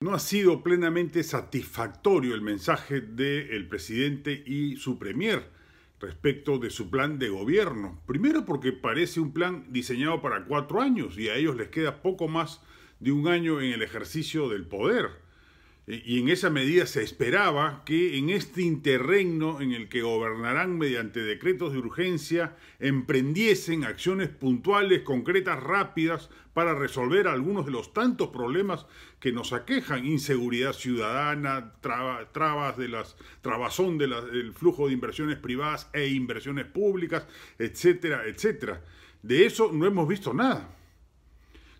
No ha sido plenamente satisfactorio el mensaje del presidente y su premier respecto de su plan de gobierno. Primero porque parece un plan diseñado para cuatro años y a ellos les queda poco más de un año en el ejercicio del poder y en esa medida se esperaba que en este interregno en el que gobernarán mediante decretos de urgencia, emprendiesen acciones puntuales, concretas, rápidas, para resolver algunos de los tantos problemas que nos aquejan, inseguridad ciudadana, trabas de las, trabazón de del flujo de inversiones privadas e inversiones públicas, etcétera, etcétera. De eso no hemos visto nada.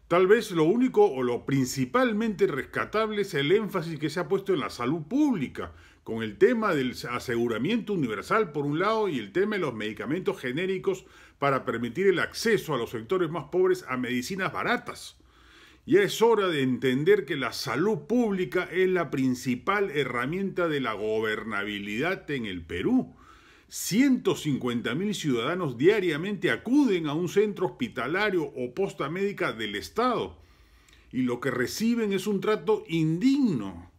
Tal vez lo único o lo principalmente rescatable es el énfasis que se ha puesto en la salud pública, con el tema del aseguramiento universal por un lado y el tema de los medicamentos genéricos para permitir el acceso a los sectores más pobres a medicinas baratas. Ya es hora de entender que la salud pública es la principal herramienta de la gobernabilidad en el Perú 150.000 ciudadanos diariamente acuden a un centro hospitalario o posta médica del Estado y lo que reciben es un trato indigno,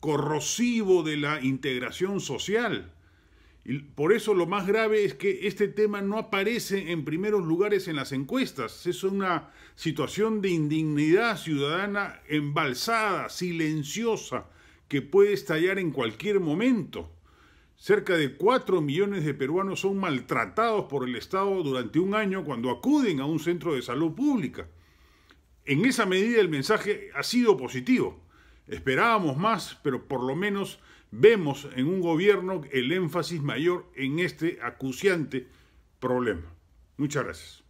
corrosivo de la integración social. Y por eso lo más grave es que este tema no aparece en primeros lugares en las encuestas. Es una situación de indignidad ciudadana embalsada, silenciosa, que puede estallar en cualquier momento. Cerca de 4 millones de peruanos son maltratados por el Estado durante un año cuando acuden a un centro de salud pública. En esa medida el mensaje ha sido positivo. Esperábamos más, pero por lo menos vemos en un gobierno el énfasis mayor en este acuciante problema. Muchas gracias.